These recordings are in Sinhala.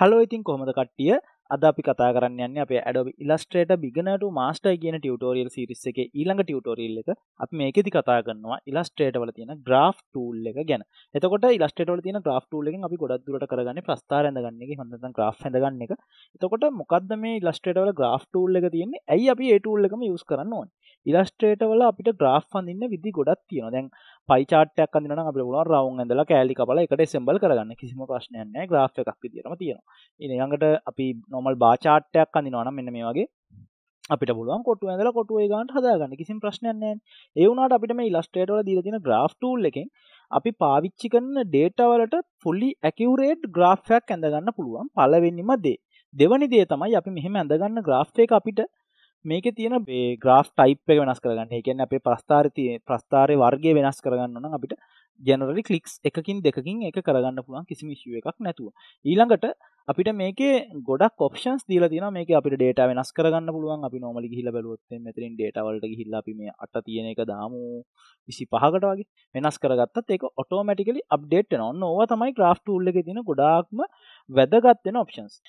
හලෝ ඉතින් කොහොමද කට්ටිය අද අපි කතා කරන්න යන්නේ අපේ Adobe Illustrator beginner to master කියන tutorial series එකේ ඊළඟ tutorial එක අපි මේකෙදි කතා කරනවා Illustrator වල තියෙන graph tool එක ගැන. එතකොට Illustrator වල තියෙන graph tool එකෙන් අපි ගොඩක් දුරට කරගන්නේ ප්‍රස්ථාර හඳගන්න එක, එහෙම නැත්නම් graph හඳගන්න එක. එතකොට මොකද්ද මේ Illustrator වල graph tool එක තියෙන්නේ? ඇයි අපි ඒ tool එකම use කරන්න ඕනේ? ඉලස්ට්‍රේට වල අපිට ග්‍රාෆ් අඳින්න විදි ගොඩක් තියෙනවා දැන් පයිචාටයක් අඳින්න නම් අපිට පුළුවන් රවුම් ඇඳලා කෑලි කපලා එකට assemble කරගන්න කිසිම ප්‍රශ්නයක් නැහැ graph එකක් විදියටම තියෙනවා ඊළඟට අපි normal bar chart එකක් අඳිනවා නම් මෙන්න මේ වගේ අපිට පුළුවන් කොටු ඇඳලා කොටුවේ ගන්නට හදාගන්න කිසිම ප්‍රශ්නයක් නැහැ ඒ වුණාට අපිට මේ ඉලස්ට්‍රේටර් වල දීලා තියෙන graph tool එකෙන් අපි පාවිච්චි කරන data වලට fully accurate graph එකක් ඇඳගන්න පුළුවන් පළවෙනිම දේ දෙවනි දේ තමයි අපි මෙහෙම ඇඳගන්න graph එක අපිට මේක තියෙන මේ ග්‍රාෆ් ටයිප් එක වෙනස් කරගන්න. ඒ කියන්නේ අපේ ප්‍රස්ථාරය තියෙන ප්‍රස්ථාරයේ වර්ගය වෙනස් කරගන්න නම් අපිට ජෙනරලි ක්ලික්ස් එකකින් දෙකකින් එක කරගන්න පුළුවන් කිසිම ඉෂුව එකක් නැතුව. ඊළඟට අපිට මේක ගොඩක් ඔප්ෂන්ස් දීල තින මේක අපි ඩේට වෙනස් කරගන්න පුළුවන් අපි නොමලි හිල බලොත් මෙතරින් ඩේටවලට හිල්ල අපි මේ අට තියෙන එක දාමු විසි පහකට වගේ වෙනස් කරගත්තත් ඒක ඔටෝමටිකලි අප්ඩේට් නොන්න ඕව තමයි ක්‍රාෆ් ටූල්ල එක තින ගොඩාක්ම වැදගත්වෙන ඔප්ෂන්ස්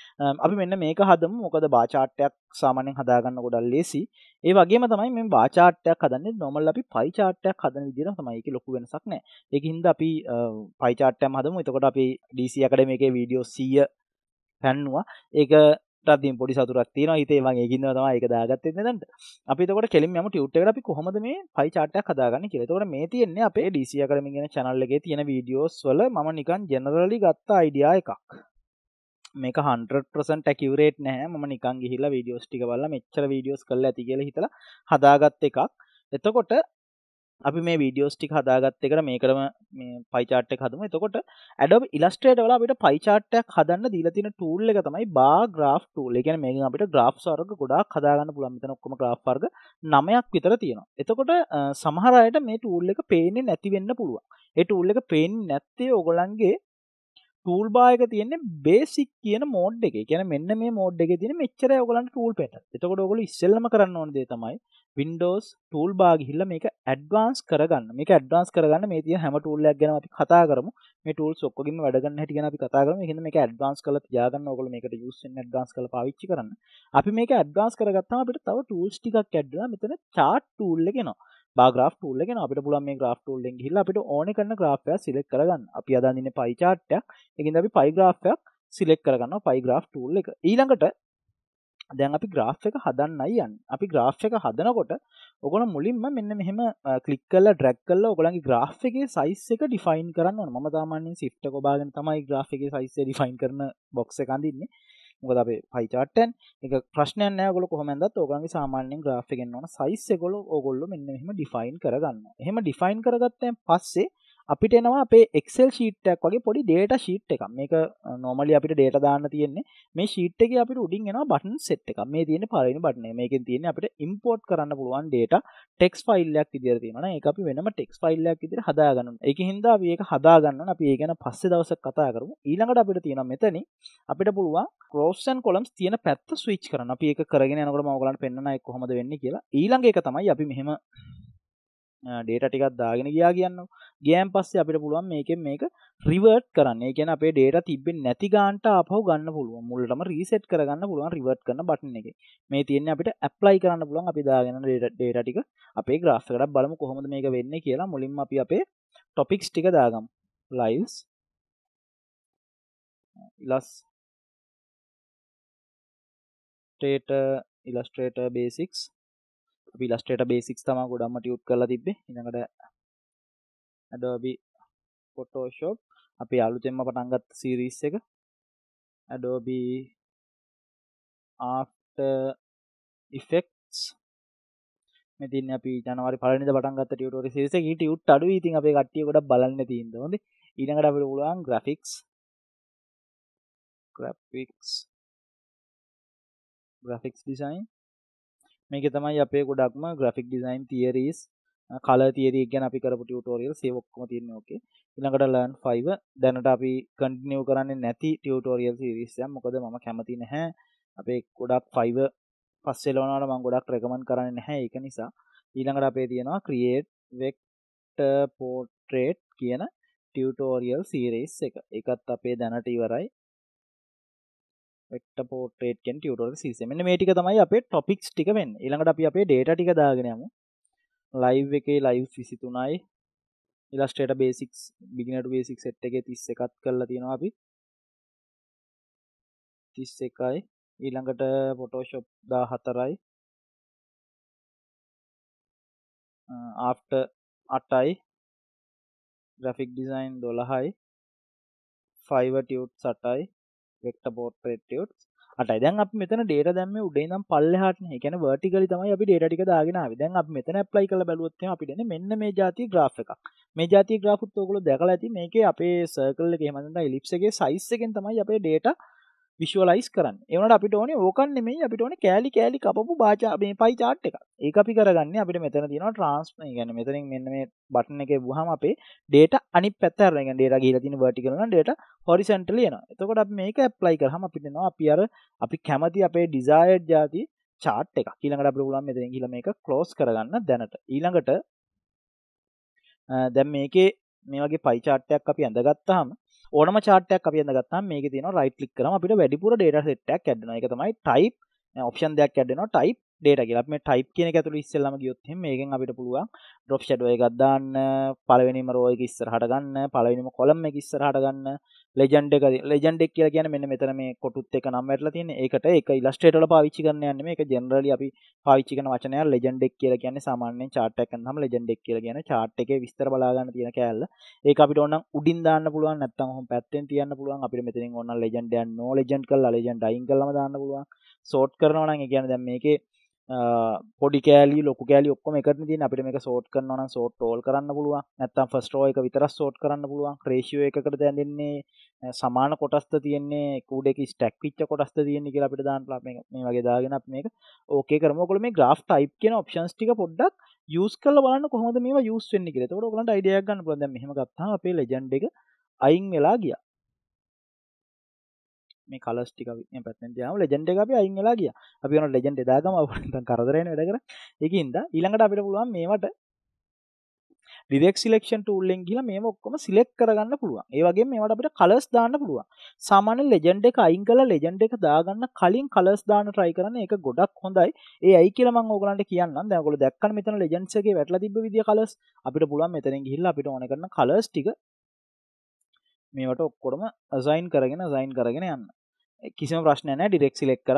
අපි මෙන්න මේක හදම මොකද බාචාට්ටයක් සාමානෙන් හදාගන්න ගොඩල් ලෙසි ඒ වගේ තමයි මේ බාචාට්ටයක් හදන්න නොමල් අපි පයිචාට්ටයක් හදන විදිර තමයික ලොකු වෙනසක් නෑ එකහින්ද අපි පයිචාට්ටයම් හදම එතකොට අපි ඩීසියකට මේක වීඩියෝ සිය පැන්නවා ඒක ටත්තින් පොඩි සතුරක් තියෙන හිතේ මගේ ගින්න තම එක දාගත්තේ දට අපිතකොට කෙලින් ම ටුට් අපි කොහොමද මේ පයි චාටයක් හදාගන්න කියලතකොට මේ තියෙන්නේ අපේ ඩිසිය කරමගෙන චනල්ලගේ තියෙන වීඩියෝස් වල ම නිකන් ජෙනරලි ගත්තා අයිඩියා එකක් මේක හන්ට ැකිවරේට නෑ ම නිකන් ගිහිලා වීඩියෝස් ටික බල්ල මෙච්චර වීඩියෝස් කල ඇති කියල හිතල හදාගත්ත එකක් එතකොට අපි මේ වීඩියෝස්ටික් හදාගත්තකට මේකරම මේ පයිචාට්ට හදම එතකොට ඇඩබ් ඉලස්ට්‍රේට වල අපිට පයිචාට්ටයක් හදන්න දීලතින ටූල් එක තමයි බා ග්‍රාෆ් ටූල් එකන මේ අපිට ග්‍රාප් සර්ග ගොඩක් හදාගන්න පුළන්මිත නොක්කම ග්‍රාප් වර්ග නමයක් විතර තියෙනවා එතකොට සමහරයට මේ ටූල් එක පේනෙන් නැතිවෙන්න පුළුවන් ඒ ටූල් එක පේෙන් නැත්තේ ඔගොලන්ගේ ටූල් බායක තියන්නේ බේසික් කියන මෝඩ් එක කියන මෙන්න මේ මෝඩ් එක තින මෙච්චර ඔගලන් ටූල් පෙට එතකොට ඔගොල ඉස්සල්ලම කරන්න ඕන්දේ තමයි Windows toolbar ගිහිල්ලා මේක ඇඩ්වාන්ස් කරගන්න. මේක ඇඩ්වාන්ස් කරගන්න මේ තියෙන හැම tool එකක් ගැනම අපි කතා කරමු. මේ tools ඔක්කොගෙම වැඩ ගන්න හැටි ගැන අපි කතා කරමු. ඒකින්ද මේක ඇඩ්වාන්ස් කරලා තියාගන්න. ඕගොල්ලෝ මේකට use වෙන්න ඇඩ්වාන්ස් කරලා පාවිච්චි කරන්න. අපි මේක ඇඩ්වාන්ස් කරගත්තාම අපිට තව tools ටිකක් ඇඩ් වෙනවා. මෙතන chart tool එක එනවා. බා ග්‍රාෆ් ටූල් එකෙන් අපිට පුළුවන් මේ ග්‍රාෆ් ටූල් එකෙන් ගිහිල්ලා අපිට ඕනේ කරන ග්‍රාෆ් එක සිලෙක්ට් කරගන්න. අපි අදාන් ඉන්නේ පයි chart එකක්. ඒකින්ද අපි පයි ග්‍රාෆ් එකක් සිලෙක්ට් කරගන්නවා පයි ග්‍රාෆ් ටූල් එක. ඊළඟට දැන් අපි ග්‍රාෆ් එක හදන්නයි යන්න අපි ග්‍රාෆ් එක හදනකොට ඔගොල මුලින්ම මෙන්න මෙහෙම කලික් කල්ලා ඩ්‍රැක් කල්ලා ඔගොලන්ගේ ග්‍රාෆ් එකේ සයිස් එක ඩිෆයින් කරන්න ඕන මම සාමාන්‍යයෙන් shift එක ඔබාගෙන තමයි ග්‍රාෆ් එකේ සයිස් එක ඩිෆයින් කරන බොක්ස් එක අඳින්නේ මොකද අපේ pie chart එකෙන් ඒක ප්‍රශ්නයක් නෑ ඔගොල්ලෝ කොහොමදත් ඔයගොල්ලන්ගේ සාමාන්‍යයෙන් ග්‍රාෆ් එකෙන් ඕන සයිස් එක ඔයගොල්ලෝ මෙන්න මෙහෙම ඩිෆයින් කරගන්න. එහෙම ඩිෆයින් කරගත්තෙන් පස්සේ අපිට එනවා අපේ එක්සෙල් ශීට්ටක් වගේ පොඩි ඩේට ශීට් එකක් මේක නොමලි අපිට ඩේට දාන්න තියෙන්නේ මේ ශීට් එක අපිට උඩින් එනවා බටන් සෙට් එකක් මේ තියෙන පළවෙනි බටන් එක මේකෙන් තියෙන්නේ අපිට ඉම්පෝට් කරන්න පුළුවන් ඩේට ටෙක්ස් ෆයිල් එකක් විදිහට තියෙනවා නේ ඒක අපි වෙනම ටෙක්ස් ෆයිල් එකක් විදිහට හදා ගන්න ඕනේ ඒකෙන් හින්දා අපි ඒක හදා ගන්න ඕනේ අපි ඒ ගැන පස්සේ දවසක් කතා කරමු ඊළඟට අපිට තියෙනවා මෙතනින් අපිට පුළුවන් ක්‍රෝස් ඇන් කොලම්ස් තියෙන පැත්ත ස්විච් කරන්න අපි ඒක කරගෙන යනකොට මම ඔයගලන්ට පෙන්වන්නයි කොහොමද වෙන්නේ කියලා ඊළඟ එක තමයි අපි මෙහෙම ඩේට ටිකක් දාගෙන ගියා කියන්න ගෑම් පස්සේ අපිට පුළුවන් මේකෙන් මේක රිවර්ට් කරන්න කියන අපේ ඩේට තිබෙන් නැති ගාන්ට අපහු ගන්න පුළුවන් මුල්ලටම රීසෙට් කරගන්න පුළුවන් රිවර්ට් කරන බටන එක මේ තියන්නේ අපිට ඇප්ලයි කරන්න පුළුවන් අපි දාගෙන ඩේට ටික අපේ ග්‍රාස්කට බලමු කොහොමද මේක වෙන්න කියලා මුලින්ම අපි අපේ ටොපික්ස් ටික දාගම් ලයින්ස් ඉලස් ටේට ඉලස්ට්‍රේට බේසික්ස් අපි ලස්ටේට බේසික්ස් තම ගොඩම්ම ටියුට් කරලා තිබ්බේ ඉඟට ඇඩෝබි පොටෝෂෝප් අපි අලුතෙන්ම පටන්ගත් සීරීස් එක ඇඩෝබි ආෆ්ට ඉෆෙක්ස් මෙතින් අපි ජනවරි පලනි පටන්ගත් ටියුටෝරි සිරිස ඊට යුට් අඩු ඉතින් අපේ කට්ටිය ගොඩ බලන්න තියන්න හොඳ ඉනකට අපට පුළුවන් ග්‍රෆික්ස් ග්‍රෆික්ස් ග්‍රෆික්ස් ඩිසයින් මේක තමයි අපේ ගොඩක්ම ග්‍රෆික් ඩිසයින් තියරීස් කල තියරී ගැන අපි කරපු ටියුටෝරියල් සේවක්කම තියෙන ඕකේ ඊළඟට ලර්න් 5 දැනට අපි කන්ටිනියු කරන්නේ නැති ටියුටෝරියල් සීරීස් එක මොකද මම කැමති නැහැ අපේ ගොඩක් 5 පස්සේ ලවනවාට මම ගොඩක් රෙකමන්ඩ් කරන්නේ නැහැ ඒක නිසා ඊළඟට අපේ තියෙනවා create vector portrait කියන ටියුටෝරියල් සීරීස් එක ඒකත් අපේ දැනට ඉවරයි වෙක්ටර් පෝට්‍රේට් කියන ටියුටෝරියල් සිස්ටම්. මෙන්න මේ ටික තමයි අපේ ටොපික්ස් ටික වෙන්නේ. ඊළඟට අපි අපේ data ටික දාගෙන යමු. live එකේ live 23යි Illustrator basics beginner to basic set එකේ 31ක් කරලා තියෙනවා අපි. 31යි ඊළඟට Photoshop 14යි after 8යි graphic design 12යි fiverr tunes 8යි වෙක්ට පෝට්‍රේට්ටයුට් අටයි දැන් අප මෙතන ඩේට දැම උඩේ නම් පල්ලහට එකන වටිකල තමයි අපි ඩේටික දාගෙන විදැන් අප මෙතන ප්ලයි කළ බැලුවත්ත අපිට මෙන්න මේ ජාති ග්‍රා් එක මේ ජාති ග්‍රාෆුත් ෝකල දැකල ඇති මේක අපේ සර්කල්ල ගේමඳ ඉලිප්සගේ සයිස්සකෙන් තමයි අපේ ඩේට විශ්වලයිස් කරන්න එවනට අපිට ඕනේ ඕකන් නෙමෙයි අපිට ඕනේ කෑලි කෑලි කපපු භාෂා මේ පයි chart එක. ඒක අපි කරගන්නේ අපිට මෙතන තියෙනවා ට්‍රාන්ස්ෆර් කියන්නේ මෙතනින් මෙන්න මේ බටන් එකේ වුහම අපේ data අනිත් පැත්ත අරගෙන يعني data ගිහලා තියෙන vertical නම් data horizontally එනවා. එතකොට අපි මේක apply කරාම අපිට එනවා අපි අර අපි කැමති අපේ desired જાති chart එකක්. ඊළඟට අපිට පුළුවන් මෙතනින් ගිහලා මේක close කරගන්න දැනට. ඊළඟට දැන් මේකේ මේ වගේ පයි chart එකක් අපි අඳගත්තාම ඕනම චාටයක් අපි අදගත්නම් මේක තියෙන රයිට් ක්ලික් කරාම අපිට වැඩිපුර data set එකක් ඇඩ් වෙනවා. ඒක තමයි type ඔප්ෂන් දෙයක් ඇඩ් වෙනවා type data කියලා. අපි මේ type කියන එක ඇතුළේ ඉස්සෙල්ලාම ගියොත් එහෙනම් මේකෙන් අපිට පුළුවන් drop shadow එකක් දාන්න, පළවෙනිම row එක ඉස්සරහට ගන්න, පළවෙනිම column එක ඉස්සරහට ගන්න, ලෙජන්ඩ එක ලෙජන්ඩෙක් කිය ගැන මෙන්න මෙතන මේ කොටුත් එක නම් වැටලා තියෙන ඒකට එක ඉලස්ට්‍රේටර් පාවිච්චි කරන්න යන්නේ මේක ජෙනරලි අපි පාවිච්චි කරන වචනය ලෙජන්ඩෙක් කියලා කියන්නේ සාමාන්‍යයෙන් chart එකක් නම් ලෙජන්ඩෙක් කියලා කියන chart එකේ විස්තර බලා ගන්න තියෙන කෑල්ල ඒක අපිට ඕනනම් උඩින් දාන්න පුළුවන් නැත්නම් ඔහොම පැත්තෙන් තියන්න පුළුවන් අපිට මෙතනින් ඕනනම් ලෙජන්ඩ් යන නෝ ලෙජන්ඩ් කරලා ලෙජන්ඩ් අයින් කරලාම දාන්න පුළුවන් sort කරනවා නම් ඒ කියන්නේ දැන් මේකේ පොඩි කෑලි ලොක කෑලි ඔක්කොම එකට තින් අපිට මේක සෝට් කරනවා නම් සෝට් ඕල් කරන්න පුළුවන් නැත්නම් ෆස්ට් රෝ එක විතරක් සෝට් කරන්න පුළුවන් රේෂියෝ එකකට දැන් දෙන්නේ සමාන කොටස්ද තියෙන්නේ කූඩ එක ස්ටැක් වෙච්ච කොටස්ද තියෙන්නේ කියලා අපිට දාන්න පුළුවන් මේ වගේ දාගෙන අපි මේක ඕකේ කරමු. ඔයගොල්ලෝ මේ graph type කියන options ටික පොඩ්ඩක් use කරලා බලන්න කොහොමද මේවා use වෙන්නේ කියලා. එතකොට ඔයගලන්ට idea එකක් ගන්න පුළුවන්. දැන් මෙහෙම ගත්තාම අපේ legend එක අයින් වෙලා ගියා. මේ කලස් ටික පැත්තෙන් තියාම ලෙජන්ඩ් එක අපි අයින් වෙලා ගියා. අපි වෙන ලෙජන්ඩ් එදාගම අපිට නිකන් කරදර වෙන වැඩ කරා. ඒකින්ද ඊළඟට අපිට පුළුවන් මේවට ඩිරෙක් සිලෙක්ෂන් ටූල්ලෙන් ගිහලා මේව ඔක්කොම සිලෙක්ට් කරගන්න පුළුවන්. ඒ වගේම මේවට අපිට කලර්ස් දාන්න පුළුවන්. සාමාන්‍ය ලෙජන්ඩ් එක අයින් කරලා ලෙජන්ඩ් එක දාගන්න කලින් කලර්ස් දාන්න try කරන එක ගොඩක් හොඳයි. ඒ ඇයි කියලා මම ඕගලන්ට කියන්නම්. දැන් ඔයගොල්ලෝ දැක්කන මෙතන ලෙජන්ඩ්ස් එකේ වැටලා තිබ්බ විදිය කලර්ස් අපිට පුළුවන් මෙතනින් ගිහිල්ලා අපිට ඕන කරන කලර්ස් ටික මේවට ඔක්කොම assign කරගෙන assign කරගෙන යන්න. කිසිම ප්‍රශ්න නෑ ඩිරෙක් සිලෙක් කර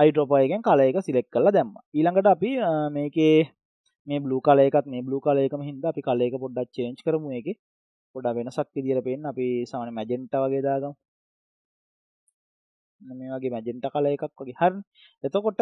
අයිඩ්‍රෝපයගෙන් කල එක සිලෙක් කරලා දැම්ම ඊළඟට අපි මේකේ මේ බ්ලු කලයකත් මේ බ්ලු කලයකම හින්දා අපි කලයක පොඩ්ඩක් චේන්ජ් කරමු එක පොඩ වෙනසක් විදිහට පේන්න අපි සාමාන්‍ය මැජෙන්ටා වගේ දාගමු මේ වගේ මැජෙන්ටා කලර් එකක් වගේ හරි එතකොට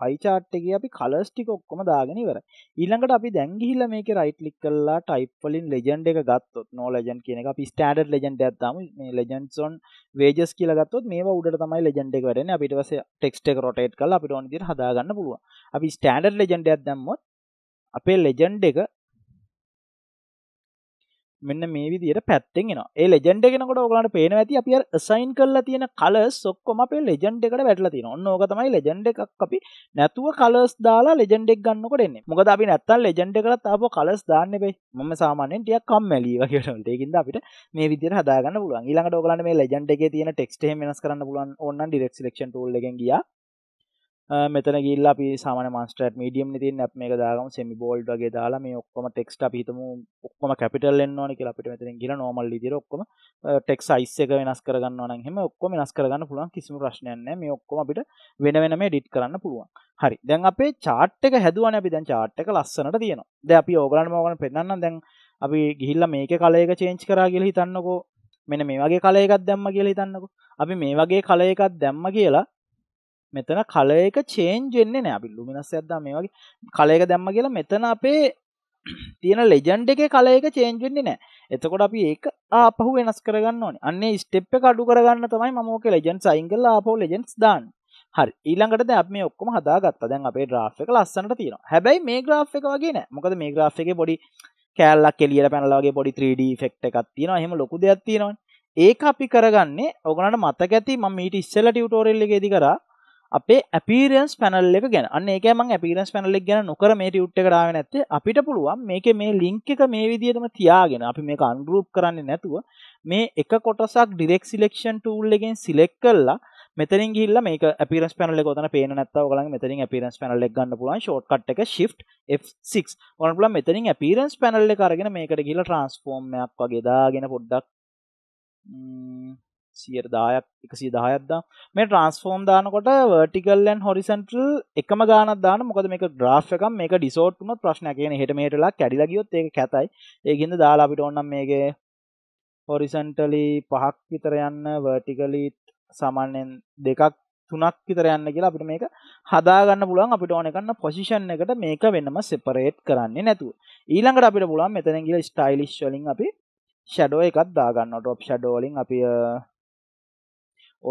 pie chart එකේ අපි colors ටික ඔක්කොම දාගෙන ඉවරයි. ඊළඟට අපි දැන් ගිහිල්ලා මේකේ right click කරලා type වලින් legend එක ගත්තොත් no legend කියන එක අපි standard legend එකක් දාමු. මේ legends on wages කියලා ගත්තොත් මේවා උඩට තමයි legend එක වැඩෙන්නේ. අපිට පස්සේ text එක rotate කරලා අපිට ඕන විදිහට හදා ගන්න පුළුවන්. අපි standard legend එකක් දැම්මොත් අපේ ලෙජන්ඩ් එක මෙන්න මේ විදියට පැත්තෙන් එනවා ඒ ලෙජන්ඩ එකෙනකොට ඔයාලට පේනවා ඇති අපි අර assign කරලා තියෙන colors ඔක්කොම අපේ ලෙජන්ඩ් එකට වැටලා තියෙනවා. ඔන්න ඕක තමයි ලෙජන්ඩ් එකක් අපි නැතුව colors දාලා ලෙජන්ඩ් එක ගන්නකොට එන්නේ. මොකද අපි නැත්තම් ලෙජන්ඩ් එකකට ආපහු colors දාන්න එපේ. මම සාමාන්‍යයෙන් ටිකක් කම්මැලි වගේ වෙනවලට. ඒකින්ද අපිට මේ විදියට හදාගන්න පුළුවන්. ඊළඟට ඔයාලට මේ ලෙජන්ඩ් එකේ තියෙන text එහෙම වෙනස් කරන්න පුළුවන් ඕනනම් direct selection tool එකෙන් ගියා මෙතන ගිල්ල අපි සාමන මන්ස්ටට මඩියම් තින් අප මේ දාගම සෙමි බෝල්ඩ් වගේ දාලා මේ ඔක්කොම ටෙක්ස්ට අපිතම ඔක්කොම කැපිටල් එන්නවන කිය අපිට මෙතන ගිල නොමල් ඉදිර ඔක්කොම ටෙක් අයිස් එක වෙනස් කරගන්න න හෙම ඔක්කොම වෙනස් කරගන්න පුළුවන් කිසිම ප්‍රශ්නයන්න මේ ඔක්කොම අපිට වෙන වෙන මේ ඩිට් කරන්න පුළුවන් හරි දැන් අපේ චාට් එක හැදුවන අපි දැන් චාට් එක ලස්සනට තියෙනවා ද අපි ඕගලන් මෝගන පෙන්න්න දැන් අපි ගිහිල්ල මේක කලයක චේංච් කරාගෙල හිතන්නකෝ මෙන මේ වගේ කලයකත් දැම්ම කියලා හිතන්නකෝ අපි මේ වගේ කලයකත් දැම්ම කියලා මෙතන කලයක චේන්ජ් වෙන්නේ නැහැ. අපි ලුමිනස් එකක් දැම්ම මේ වගේ කලයක දැම්ම කියලා මෙතන අපේ තියෙන ලෙජන්ඩ් එකේ කලයක චේන්ජ් වෙන්නේ නැහැ. එතකොට අපි ඒක ආපහු වෙනස් කරගන්න ඕනේ. අන්නේ ස්ටෙප් එක අඩු කරගන්න තමයි මම ඔකේ ලෙජන්ඩ්ස් අයින් කරලා ආපහු ලෙජන්ඩ්ස් දාන්නේ. හරි ඊළඟට දැන් මේ ඔක්කොම හදාගත්තා. දැන් අපේ graph එක ලස්සනට තියෙනවා. හැබැයි මේ graph එක වගේ නෑ. මොකද මේ graph එකේ පොඩි කෑල්ලක් එළියට පැනලා වගේ පොඩි 3D effect එකක් තියෙනවා. එහෙම ලොකු දෙයක් තියෙනවනේ. ඒක අපි කරගන්නේ ඔයගොල්ලන්ට මතක ඇති මම ඊට ඉස්සෙල්ලා ටියුටෝරියල් එකේදී කරා අපේ ඇපිරන්ස් පැනල්ල ගැන අන්නේකම ඇපිරන්ස් පැනල්ලෙක් ගැන නොකර මේට උට්ටකරාව නැත්තේ අපිට පුළුවන් මේක මේ ලිංක එක මේ විදිටම තියාගෙන අපි මේ අන්රුප් කරන්න නැතුව මේ එක කොටසක් ඩිරෙක් සිලෙක්ෂන් ටූල්ලගෙන් සිලෙක් කල්ලා මෙතරින් ගිල්ල මේ පිරස් පැනල ගොතන පේ නැත්තව ගල මෙතරින් පිරස් පැනල්ලෙක් ගන්න පුලන් ෂෝට්කට එක ශි් F6 ඔනපුල මෙතරින් පිරන්ස් පැනල්ල කරගෙන මේකට ගිල ට්‍රන්ස්ෆෝර්ම්මයක් වගේදාගෙන පොඩ්ඩක් සියයට දායක් එකසිය දායක්දා මේ ට්‍රන්ස්ෆෝර්ම් දානකොට වර්ටිකල්ලන් හොරිසන්ටල් එකම ගානක් දාන මොකද මේක ග්‍රාෆ් එකක් මේක ඩිසෝට්ම ප්‍රශ්න කියන හෙට මේටලා කැඩිලා ගියොත් ඒක කැතයි ඒකින්ද දාලා අපිට ඕනම් මේකේ හොරිසන්ටලි පහක් විතර යන්න වර්ටිකලි සාමාන්‍යයෙන් දෙකක් තුනක් විතර යන්න කියලා අපිට මේක හදාගන්න පුළුවන් අපිට ඕන එකන්න පොසිෂන් එකට මේක වෙනම සෙපරේට් කරන්නේ නැතුව ඊළඟට අපිට පුළුවන් මෙතන ගිහලා ස්ටයිලිෂ් වලින් අපි ෂැඩෝ එකක් දාගන්න ටොප් ෂැඩෝ වලින් අපි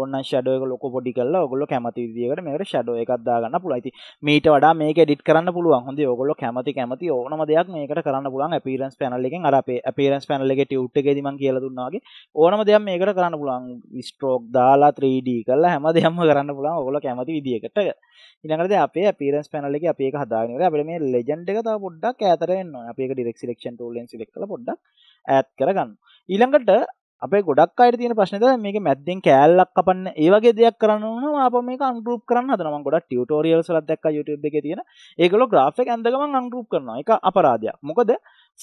ඔන්න ෂඩෝක ලොක පොඩි කල්ලා ඔගොල්ල කැමති විදිකට මේකට ෂඩෝ එකක් දාගන්න පුළුවන්ති මීට වඩා මේක එඩිට් කරන්න පුළුවන් හොඳ ඔගොල්ල කැමති කැමති ඕනම දෙයක් මේකට කරන්න පුළුවන් අපීරන්ස් පැනල් එකෙන් අර අපේ අපීරන්ස් පැනල් එකේ ටියුට් එකේදී මම කියලා දුන්නා වගේ ඕනම දෙයක් මේකට කරන්න පුළුවන් ස්ට්‍රෝක් දාලා 3D කරලා හැම දෙයක්ම කරන්න පුළුවන් ඔගොල්ල කැමති විදියකට ඊළඟට අපේ අපීරන්ස් පැනල් එකේ අපි ඒක හදාගෙන ඉවරයි අපිට මේ ලෙජන්ඩ් එක තව පොඩ්ඩක් ඈතට එන්න ඕනේ අපි ඒක ඩිරෙක්ට් සිලෙක්ෂන් ටූල් එකෙන් සිලෙක්ට් කරලා පොඩ්ඩක් ඈත් කරගන්න ඊළඟට අපේ ගොඩක් අයට තියෙන ප්‍රශ්නද මේක මැද්දෙන් කෑල්ලක් කපන්න ඒ වගේ දෙයක් කරන්න ඕන අප මේක අන්ග්‍රූප් කරන්න හදනවා මම ගොඩක් ටියුටෝරියල්ස් වලත් දැක්කා YouTube එකේ තියෙන ඒගොල්ලෝ graph එක ඇඳ ගමන් අන්ග්‍රූප් කරනවා ඒක අපරාධයක් මොකද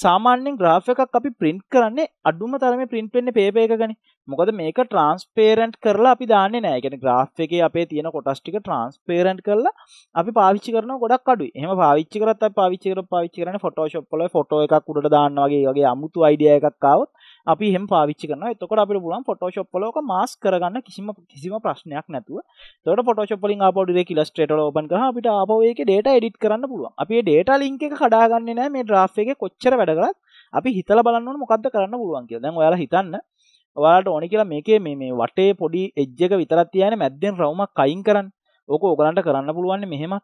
සාමාන්‍යයෙන් graph එකක් අපි print කරන්නේ අඩුම තරමේ print වෙන්නේ paper එකකනේ මොකද මේක ට්‍රන්ස්පේරන්ට් කරලා අපි දාන්නේ නෑ ගැන ග්‍රාෆ් එකේ අපේ තියෙන කොටස් ටික ට්‍රන්ස්පේරන්ට් කරලා අපි පාවිච්චි කරන ගොඩක් අඩුයි එහෙම පාවිච්චි කරත් අපි පාවිච්චි කර පාවිච්චි කරන්නේ ෆොටෝෂොප් වල ෆොටෝ එකක් උඩට දාන්න වගේ වගේ අමුතු අයිඩියා එකක් ආවොත් අපි හෙම පාවිච්චි කරන එතකොට අපි පුලන් ෆොටෝශප් ලෝක මස් කරගන්න කිසිම කිසිම ප්‍රශ්නයක් නැතුව තොට පොටෝශපලින් අපපොඩිේ කිලස්ට්‍රේට ලෝබන් කහ අපිට අපඒක ඩේට එඩිට කරන්න පුළුව අපේ ඩේට ලින්ක කඩාගන්න නෑ මේ ්‍රාෆ් එක කොච්චර වැඩගත් අපි හිතල බලන්න මොකක්ද කරන්න පුළුවන් කිය දැන් ඔයාලා හිතන්න ඔයාලට ඕනි කියලා මේකේ මේ වටේ පොඩි එජ්ජක විතරත් තියන මැද්දෙන් රවමක් කයින් කරන්න ඕක ඕගලන්ට කරන්න පුළුවන් මෙහෙමත්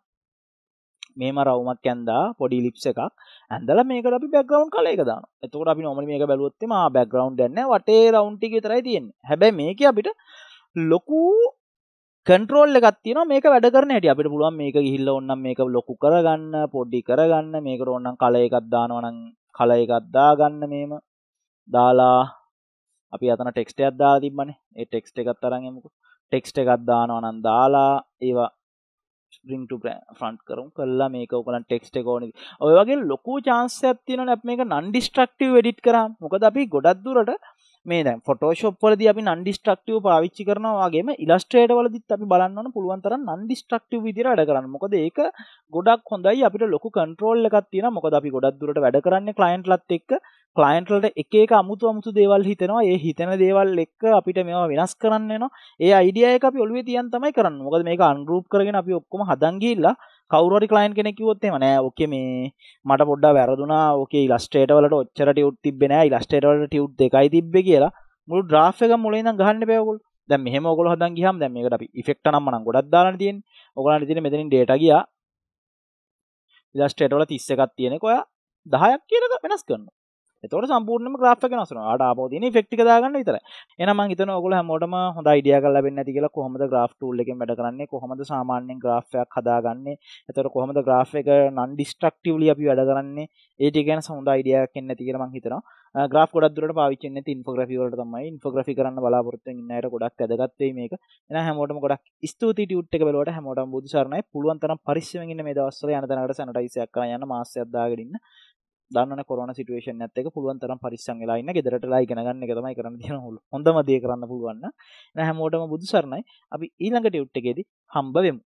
මේම රවුමක් ඇන්දා පොඩි ලිප්ස එකක් ඇඳල මේක අපි බැග්‍රවන්් කලේක දාන එතකට අපි නොම මේක බැලුවත්තම බැග්‍රවන්් න්න වටේ රවන්්ටි තරයි තියෙන් හැබැ මේක අපිට ලොකු කන්ට්‍රෝල් එකක් තියෙනවා මේක වැඩ කරන හැටි අපිට පුළුවන් මේක ගිහිල්ලා ඕනනම් මේක ලොකු කරගන්න පොඩි කරගන්න මේකට ඕනනම් කල එකක් දානවා නම් කල එකක් දාගන්න මේම දාලා අපි අතන ටෙක්ස්ට් එකක් දාලා තිබ්බනේ ඒ ටෙක්ස්ට් එකත් අරන් එමුකෝ ටෙක්ස්ට් එකක් දානවා නම් දාලා ඒවා ස්පරිින්ට ෆන්ට් කරුම් කල්ලා මේක ඔකලන් ටෙක්ස්ට එකෝන ඔය වගේ ලොකු චාන්සයක් තියෙන නැ මේක නන්ඩිස්ට්‍රක්ටව වැඩිට් කර මොකද අපි ගොඩක් දුරට මේ දැ ෆොටෝශොප්වලද අපි නන්ඩිස්ට්‍රක්ටව පාවිච්චි කරනවාගේ ඉලස්ට්‍රේට වලදිත් අපි බලන්න පුළුවන්තර නන්ඩිස්ට්‍රක්ටව විදිර අඩ කරන්න මොකද ඒක ගොඩක් හොඳයි අපිට ලොකු කන්ට්‍රෝල් එකක් තියෙන මොකද අපි ගොඩක් දුරට වැඩ කරන්න කලයින්ට් ලත් එක්ක කලයින්ටලට එක අමුතු අමුතු දේවල් හිතනවා ඒ හිතන දේවල් එක්ක අපිට මේවා වෙනස් කරන්න න ඒ අයිඩිය එක පොළුව තියන් තමයි කරන්න මොකද මේක අන්රූප කරගෙන අපි ඔක්කොම හදන්ගිල්ලා කවරරි කලයින් කෙනෙකිවොත්තේ මනෑ ඕකෙ මේ මට පොඩ්ඩා වැරදුනා ෝකේ ලස්ටේට වලට ඔච්චරට යුත් තිබෙන ලස්ටේට වලට යුත් එකයි තිබ්බ කියලා මුළු ්‍රා්ක මුලේද ගහන්න පැවකුල් දැ මෙහම ගොල හදන් ගහම් දැමකට අපි ෆෙක්ට නම්මන ගොඩක් දාන තියෙන් ඔගලන තින මෙතින් ඩේට ගිය ලස්ටේටවල තිස්ස එකත් තියෙනෙකොයා දහයක් කියනක වෙනස් කරන්න තොට සම්පූර්ණම ග්‍රාප් එක නසන අට පෝතින ෆෙක්ටි දාගන්න විතර එනම හිතන ඔගල හැමෝටම හොඳ ඉඩිය කල වෙන්න තිකල කොහොම ග්‍රාප් ටූල් එක වැඩ කරන්නේ කොහොමද සාමාන්‍යෙන් ග්‍රාෆයක් හදාගන්නේ එතර කොහොමද ග්‍රාෆ් එක නන් ඩිස්ට්‍රක්ටවලි අපි වැඩ කරන්නේ ඒට ගැන සහොඳ අයිඩියක් කන්න තිකරම හිතන ග්‍රා ගොඩදුරට පාවිච්චන ඉන්ෆග්‍රිවලට තමයි ඉන්ෆග්‍රි කරන්න බලාපොරත්තු ඉන්නයට ගොඩක් ඇදගත්තේ මේක එන හැමෝටම ගොඩක් ස්තුති ටුට් එක බලට හැමෝටම බුදුසරණයි පුළුවන්තරම් පරිස්සවගන්න මේ දවස්සල යනතනට සැනටයිසයක් යන්න මාස්්‍යයක්දාගරන්න දන්න කොරන සිටුවේෂන් ඇත්තක පුළුවන් තරම් පරිස්සම් වෙලා ඉන්න ගෙදරටලා ඉගෙන ගන්න එක තමයි කරන්න තියෙන හොල හොඳම දේ කරන්න පුළුවන් නම් හැමෝටම බුදු සරණයි අපි ඊළඟ ටියුට් එකේදී හම්බ වෙමු